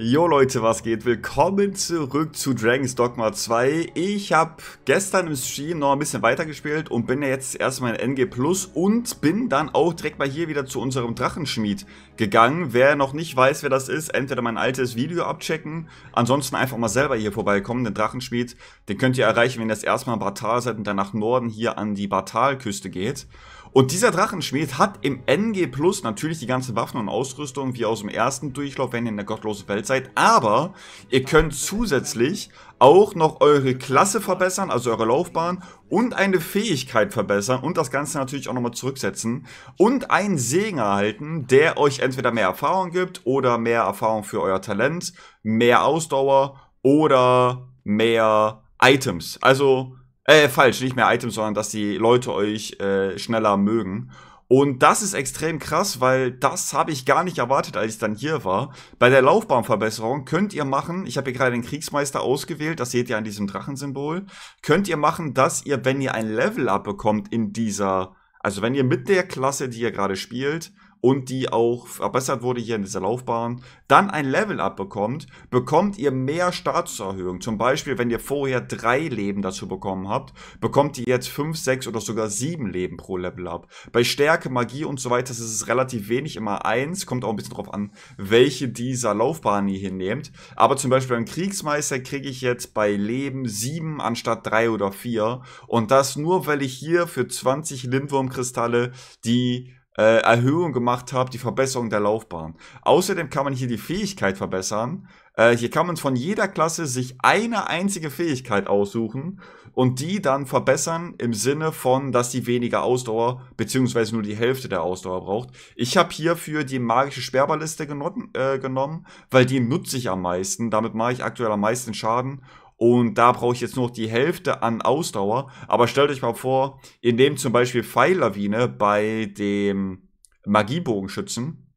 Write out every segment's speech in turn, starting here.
Jo Leute, was geht? Willkommen zurück zu Dragon's Dogma 2. Ich habe gestern im Stream noch ein bisschen weitergespielt und bin ja jetzt erstmal in NG Plus und bin dann auch direkt mal hier wieder zu unserem Drachenschmied gegangen. Wer noch nicht weiß, wer das ist, entweder mein altes Video abchecken, ansonsten einfach mal selber hier vorbeikommen. Den Drachenschmied, den könnt ihr erreichen, wenn ihr das erstmal in Bartal seid und dann nach Norden hier an die Bartalküste geht. Und dieser Drachenschmied hat im NG Plus natürlich die ganzen Waffen und Ausrüstung wie aus dem ersten Durchlauf, wenn ihr in der gottlosen Welt seid. Aber ihr könnt zusätzlich auch noch eure Klasse verbessern, also eure Laufbahn und eine Fähigkeit verbessern und das Ganze natürlich auch nochmal zurücksetzen und einen Segen erhalten, der euch entweder mehr Erfahrung gibt oder mehr Erfahrung für euer Talent, mehr Ausdauer oder mehr Items. Also äh, falsch, nicht mehr Items, sondern dass die Leute euch äh, schneller mögen. Und das ist extrem krass, weil das habe ich gar nicht erwartet, als ich dann hier war. Bei der Laufbahnverbesserung könnt ihr machen, ich habe hier gerade den Kriegsmeister ausgewählt, das seht ihr an diesem Drachensymbol, könnt ihr machen, dass ihr, wenn ihr ein Level-Up bekommt in dieser, also wenn ihr mit der Klasse, die ihr gerade spielt, und die auch verbessert wurde hier in dieser Laufbahn, dann ein Level-Up bekommt, bekommt ihr mehr Statuserhöhung. Zum Beispiel, wenn ihr vorher drei Leben dazu bekommen habt, bekommt ihr jetzt fünf, sechs oder sogar sieben Leben pro Level-Up. Bei Stärke, Magie und so weiter ist es relativ wenig, immer eins. Kommt auch ein bisschen drauf an, welche dieser Laufbahn ihr hier nehmt. Aber zum Beispiel beim Kriegsmeister kriege ich jetzt bei Leben sieben anstatt drei oder vier. Und das nur, weil ich hier für 20 Lindwurmkristalle die äh, Erhöhung gemacht habe, die Verbesserung der Laufbahn. Außerdem kann man hier die Fähigkeit verbessern. Äh, hier kann man von jeder Klasse sich eine einzige Fähigkeit aussuchen und die dann verbessern im Sinne von, dass die weniger Ausdauer beziehungsweise nur die Hälfte der Ausdauer braucht. Ich habe hierfür die magische Sperrbarliste äh, genommen, weil die nutze ich am meisten. Damit mache ich aktuell am meisten Schaden und da brauche ich jetzt nur noch die Hälfte an Ausdauer. Aber stellt euch mal vor, ihr nehmt zum Beispiel Pfeillawine bei dem Magiebogenschützen.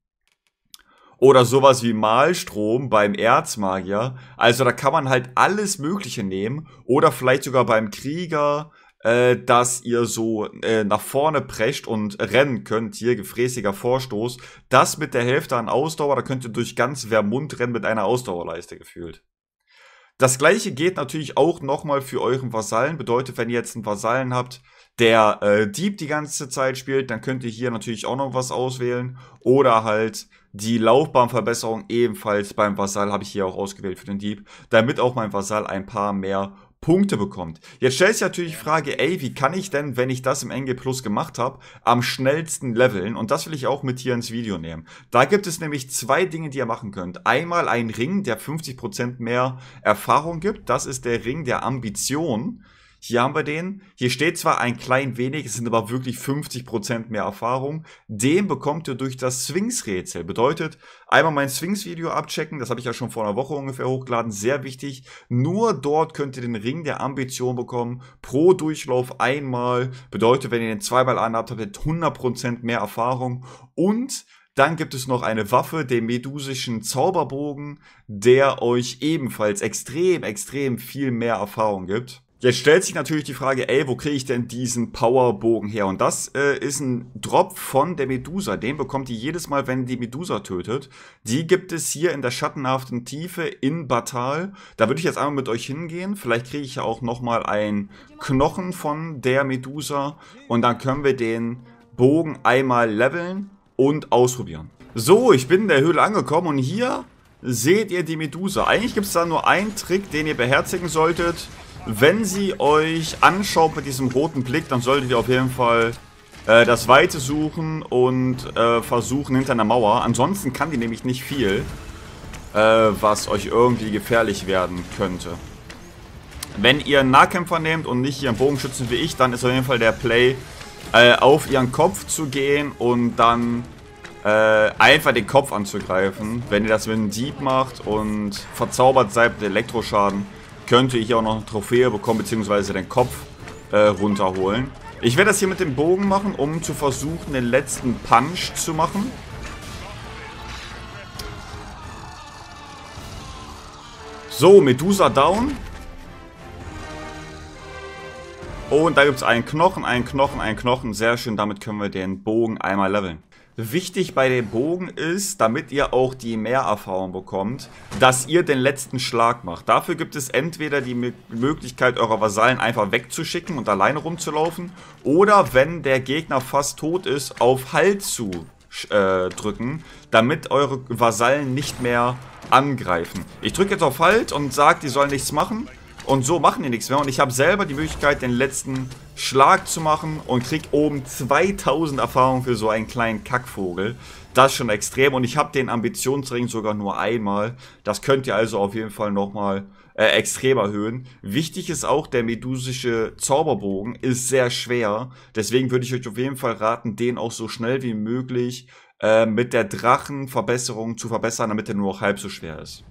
Oder sowas wie Malstrom beim Erzmagier. Also da kann man halt alles Mögliche nehmen. Oder vielleicht sogar beim Krieger, äh, dass ihr so äh, nach vorne prescht und rennen könnt. Hier gefräßiger Vorstoß. Das mit der Hälfte an Ausdauer, da könnt ihr durch ganz Vermund rennen mit einer Ausdauerleiste gefühlt. Das gleiche geht natürlich auch nochmal für euren Vasallen. Bedeutet, wenn ihr jetzt einen Vasallen habt, der äh, Dieb die ganze Zeit spielt, dann könnt ihr hier natürlich auch noch was auswählen. Oder halt die Laufbahnverbesserung ebenfalls beim Vasall habe ich hier auch ausgewählt für den Dieb, damit auch mein Vasall ein paar mehr Punkte bekommt. Jetzt stellt sich natürlich die Frage, ey, wie kann ich denn, wenn ich das im NG Plus gemacht habe, am schnellsten leveln? Und das will ich auch mit hier ins Video nehmen. Da gibt es nämlich zwei Dinge, die ihr machen könnt. Einmal einen Ring, der 50% mehr Erfahrung gibt. Das ist der Ring der Ambition. Hier haben wir den. Hier steht zwar ein klein wenig, es sind aber wirklich 50% mehr Erfahrung. Den bekommt ihr durch das Swings-Rätsel. Bedeutet, einmal mein Swings-Video abchecken, das habe ich ja schon vor einer Woche ungefähr hochgeladen, sehr wichtig. Nur dort könnt ihr den Ring der Ambition bekommen, pro Durchlauf einmal. Bedeutet, wenn ihr den zweimal anhabt, habt ihr 100% mehr Erfahrung und dann gibt es noch eine Waffe, den medusischen Zauberbogen, der euch ebenfalls extrem, extrem viel mehr Erfahrung gibt. Jetzt stellt sich natürlich die Frage, ey, wo kriege ich denn diesen Powerbogen her? Und das äh, ist ein Drop von der Medusa. Den bekommt die jedes Mal, wenn die Medusa tötet. Die gibt es hier in der schattenhaften Tiefe in Batal. Da würde ich jetzt einmal mit euch hingehen. Vielleicht kriege ich ja auch nochmal einen Knochen von der Medusa. Und dann können wir den Bogen einmal leveln und ausprobieren. So, ich bin in der Höhle angekommen und hier seht ihr die Medusa. Eigentlich gibt es da nur einen Trick, den ihr beherzigen solltet. Wenn sie euch anschaut mit diesem roten Blick, dann solltet ihr auf jeden Fall äh, das Weite suchen und äh, versuchen hinter einer Mauer. Ansonsten kann die nämlich nicht viel, äh, was euch irgendwie gefährlich werden könnte. Wenn ihr einen Nahkämpfer nehmt und nicht ihren Bogenschützen wie ich, dann ist auf jeden Fall der Play, äh, auf ihren Kopf zu gehen und dann äh, einfach den Kopf anzugreifen. Wenn ihr das mit einem Dieb macht und verzaubert seid mit Elektroschaden, könnte ich auch noch eine Trophäe bekommen, beziehungsweise den Kopf äh, runterholen. Ich werde das hier mit dem Bogen machen, um zu versuchen, den letzten Punch zu machen. So, Medusa down. Und da gibt es einen Knochen, einen Knochen, einen Knochen. Sehr schön, damit können wir den Bogen einmal leveln. Wichtig bei dem Bogen ist, damit ihr auch die Mehrerfahrung bekommt, dass ihr den letzten Schlag macht. Dafür gibt es entweder die Möglichkeit, eure Vasallen einfach wegzuschicken und alleine rumzulaufen. Oder wenn der Gegner fast tot ist, auf Halt zu äh, drücken, damit eure Vasallen nicht mehr angreifen. Ich drücke jetzt auf Halt und sage, die sollen nichts machen. Und so machen die nichts mehr. Und ich habe selber die Möglichkeit, den letzten Schlag zu machen und krieg oben 2000 Erfahrung für so einen kleinen Kackvogel. Das ist schon extrem und ich habe den Ambitionsring sogar nur einmal. Das könnt ihr also auf jeden Fall nochmal äh, extrem erhöhen. Wichtig ist auch, der medusische Zauberbogen ist sehr schwer. Deswegen würde ich euch auf jeden Fall raten, den auch so schnell wie möglich äh, mit der Drachenverbesserung zu verbessern, damit er nur noch halb so schwer ist.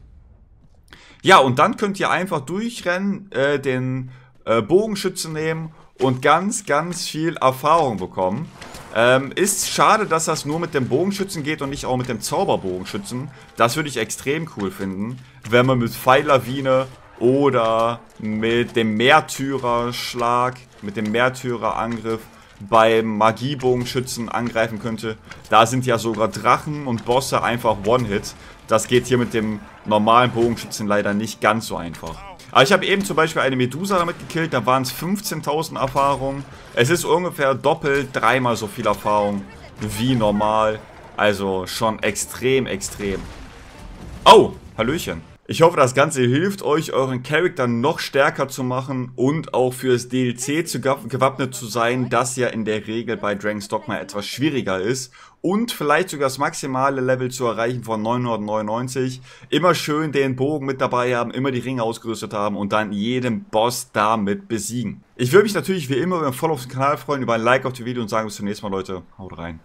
Ja, und dann könnt ihr einfach durchrennen, äh, den äh, Bogenschütze nehmen und ganz, ganz viel Erfahrung bekommen. Ähm, ist schade, dass das nur mit dem Bogenschützen geht und nicht auch mit dem Zauberbogenschützen. Das würde ich extrem cool finden, wenn man mit Pfeillawine oder mit dem Märtyrerschlag, mit dem Märtyrerangriff beim Magiebogenschützen angreifen könnte. Da sind ja sogar Drachen und Bosse einfach One-Hit. Das geht hier mit dem normalen Bogenschützen leider nicht ganz so einfach. Aber ich habe eben zum Beispiel eine Medusa damit gekillt, da waren es 15.000 Erfahrungen. Es ist ungefähr doppelt, dreimal so viel Erfahrung wie normal. Also schon extrem, extrem. Oh, Hallöchen. Ich hoffe, das Ganze hilft euch, euren Charakter noch stärker zu machen und auch fürs DLC zu gewappnet zu sein, das ja in der Regel bei Dragon's Dogma etwas schwieriger ist und vielleicht sogar das maximale Level zu erreichen von 999. Immer schön den Bogen mit dabei haben, immer die Ringe ausgerüstet haben und dann jeden Boss damit besiegen. Ich würde mich natürlich wie immer über ein Follow auf den Kanal freuen, über ein Like auf die Video und sagen bis zum nächsten Mal, Leute. Haut rein.